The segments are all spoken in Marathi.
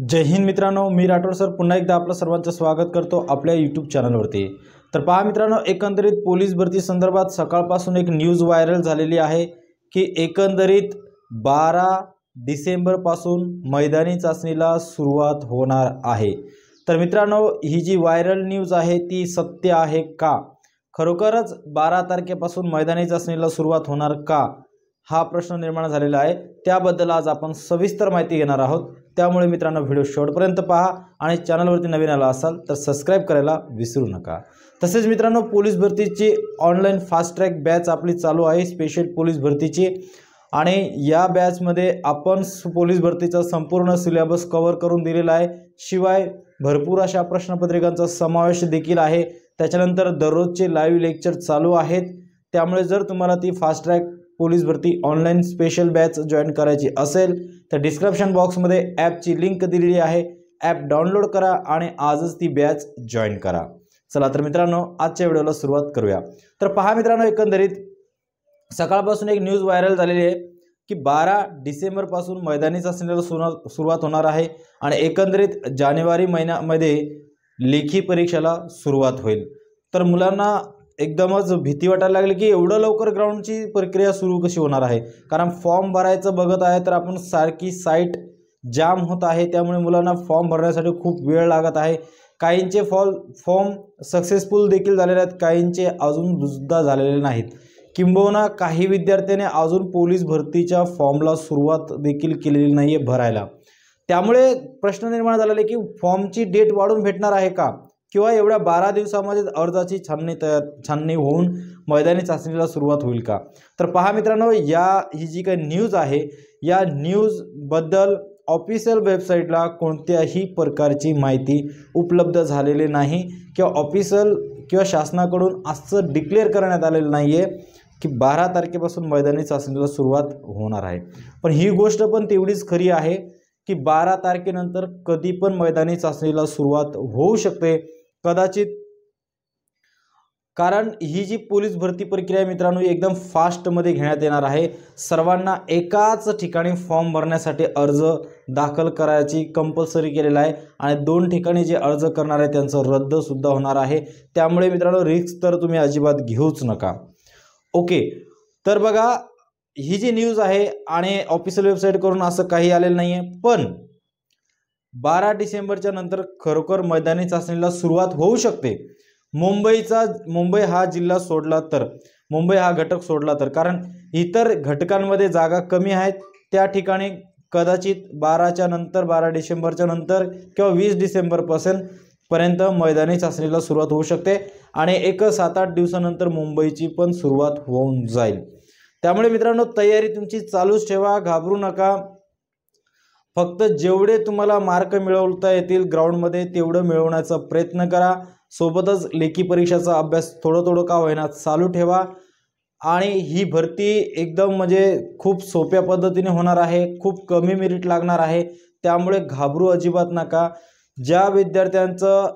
जय हिंद मित्रांनो मी राठोड सर पुन्हा एकदा आपलं सर्वांचं स्वागत करतो आपल्या यूट्यूब चॅनलवरती तर पहा मित्रांनो एकंदरीत पोलीस भरती संदर्भात सकाळपासून एक न्यूज व्हायरल झालेली आहे की एकंदरीत बारा डिसेंबरपासून मैदानी चाचणीला सुरुवात होणार आहे तर मित्रांनो ही जी व्हायरल न्यूज आहे ती सत्य आहे का खरोखरच बारा तारखेपासून मैदानी चाचणीला सुरुवात होणार का हा प्रश्न निर्माण झालेला आहे त्याबद्दल आज आपण सविस्तर माहिती घेणार आहोत त्यामुळे मित्रांनो व्हिडिओ शेवटपर्यंत पहा आणि चॅनलवरती नवीन आला असाल तर सबस्क्राईब करायला विसरू नका तसेच मित्रांनो पोलीस भरतीची ऑनलाईन फास्ट ट्रॅक बॅच आपली चालू आहे स्पेशल पोलीस भरतीची आणि या बॅचमध्ये आपण पोलीस भरतीचा संपूर्ण सिलेबस कव्हर करून दिलेला आहे शिवाय भरपूर अशा प्रश्नपत्रिकांचा समावेश देखील आहे त्याच्यानंतर दररोजचे लाईव्ह लेक्चर चालू आहेत त्यामुळे जर तुम्हाला ती फास्ट ट्रॅक पोलीस भरती ऑनलाईन स्पेशल बॅच जॉईन करायची असेल तर डिस्क्रिप्शन बॉक्समध्ये ॲपची लिंक दिलेली आहे ॲप डाउनलोड करा आणि आजच ती बॅच जॉईन करा चला तर मित्रांनो आजच्या व्हिडिओला सुरुवात करूया तर पहा मित्रांनो एकंदरीत सकाळपासून एक न्यूज व्हायरल झालेली आहे की बारा डिसेंबरपासून मैदानी चाचणीला सुरुवात होणार आहे आणि एकंदरीत जानेवारी महिन्यामध्ये लेखी परीक्षेला सुरुवात होईल तर मुलांना एकदमच भीती वाटायला लागली की एवढं लवकर ग्राउंडची प्रक्रिया सुरू कशी होणार आहे कारण फॉर्म भरायचं बघत आहे तर आपण सारखी साईट जाम होत आहे त्यामुळे मुलांना फॉर्म भरण्यासाठी खूप वेळ लागत आहे काहींचे फॉल फॉर्म सक्सेसफुल देखील झालेले आहेत काहींचे अजून सुद्धा झालेले नाहीत किंबहुना काही विद्यार्थ्याने अजून पोलीस भरतीच्या फॉर्मला सुरुवात देखील केलेली नाही आहे भरायला त्यामुळे प्रश्न निर्माण झालेला आहे की फॉर्मची डेट वाढून भेटणार आहे का किंवा एवढ्या बारा दिवसामध्ये अर्जाची छाननी तयार छाननी होऊन मैदानी चाचणीला सुरुवात होईल का तर पहा मित्रांनो या ही जी काही न्यूज आहे या न्यूजबद्दल ऑफिशियल वेबसाईटला कोणत्याही प्रकारची माहिती उपलब्ध झालेली नाही किंवा ऑफिशियल किंवा शासनाकडून असं डिक्लेअर करण्यात आलेलं नाही आहे की बारा तारखेपासून मैदानी चाचणीला सुरुवात होणार आहे पण ही गोष्ट पण तेवढीच खरी आहे की बारा तारखेनंतर कधी पण मैदानी चाचणीला सुरुवात होऊ शकते कदाचित कारण ही जी पोलीस भरती प्रक्रिया मित्रांनो एकदम फास्टमध्ये घेण्यात येणार आहे सर्वांना एकाच ठिकाणी फॉर्म भरण्यासाठी अर्ज दाखल करायची कंपल्सरी केलेला आहे आणि दोन ठिकाणी जे अर्ज करणार आहे त्यांचं रद्दसुद्धा होणार आहे त्यामुळे मित्रांनो रिक्स तर तुम्ही अजिबात घेऊच नका ओके तर बघा ही जी न्यूज आहे आणि ऑफिशियल वेबसाईटकडून असं काही आलेलं नाही आहे पण बारा डिसेंबरच्या नंतर खरोखर मैदानी चाचणीला सुरुवात होऊ शकते मुंबईचा मुंबई हा जिल्हा सोडला तर मुंबई हा घटक सोडला तर कारण इतर घटकांमध्ये जागा कमी आहेत त्या ठिकाणी कदाचित बाराच्या नंतर बारा डिसेंबरच्या नंतर किंवा वीस डिसेंबरपासून पर्यंत मैदानी चाचणीला सुरुवात होऊ शकते आणि एक सात आठ दिवसानंतर मुंबईची पण सुरुवात होऊन जाईल त्यामुळे मित्रांनो तयारी तुमची चालूच ठेवा घाबरू नका फक्त जेवढे तुम्हाला मार्क मिळवता येतील ग्राउंडमध्ये तेवढं मिळवण्याचा प्रयत्न करा सोबतच लेखी परीक्षेचा अभ्यास थोडं थोडं का होईना चालू ठेवा आणि ही भरती एकदम म्हणजे खूप सोप्या पद्धतीने होणार आहे खूप कमी मेरिट लागणार आहे त्यामुळे घाबरू अजिबात नका ज्या विद्यार्थ्यांचं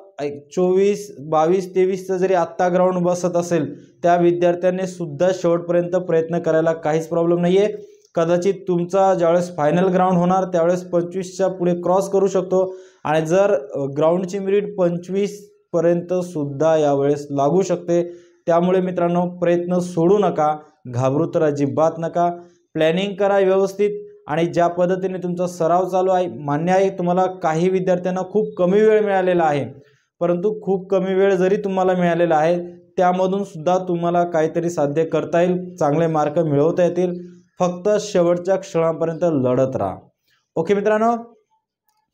चोवीस बावीस तेवीसचं जरी आत्ता ग्राउंड बसत असेल त्या विद्यार्थ्यांनी सुद्धा शेवटपर्यंत प्रयत्न करायला काहीच प्रॉब्लेम नाही आहे कदाचित तुमचा ज्यावेळेस फायनल ग्राउंड होणार त्यावेळेस पंचवीसच्या पुढे क्रॉस करू शकतो आणि जर ग्राउंडची मिरीट पंचवीसपर्यंत सुद्धा यावेळेस लागू शकते त्यामुळे मित्रांनो प्रयत्न सोडू नका घाबरू तर अजिबात नका प्लॅनिंग करा व्यवस्थित आणि ज्या पद्धतीने तुमचा सराव चालू आहे मान्य आहे तुम्हाला काही विद्यार्थ्यांना खूप कमी वेळ मिळालेला आहे परंतु खूप कमी वेळ जरी तुम्हाला मिळालेला आहे त्यामधून सुद्धा तुम्हाला काहीतरी साध्य करता येईल चांगले मार्क मिळवता येतील फक्त शेवटच्या क्षणापर्यंत लढत राहा ओके मित्रांनो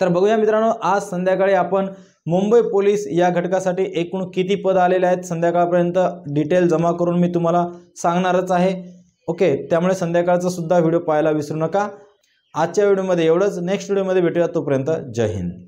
तर बघूया मित्रांनो आज संध्याकाळी आपण मुंबई पोलीस या घटकासाठी एकूण किती पद आलेले आहेत संध्याकाळपर्यंत डिटेल जमा करून मी तुम्हाला सांगणारच आहे ओके त्यामुळे संध्याकाळचा सुद्धा व्हिडिओ पाहायला विसरू नका आजच्या व्हिडिओमध्ये एवढंच नेक्स्ट व्हिडिओमध्ये भेटूया तोपर्यंत जय हिंद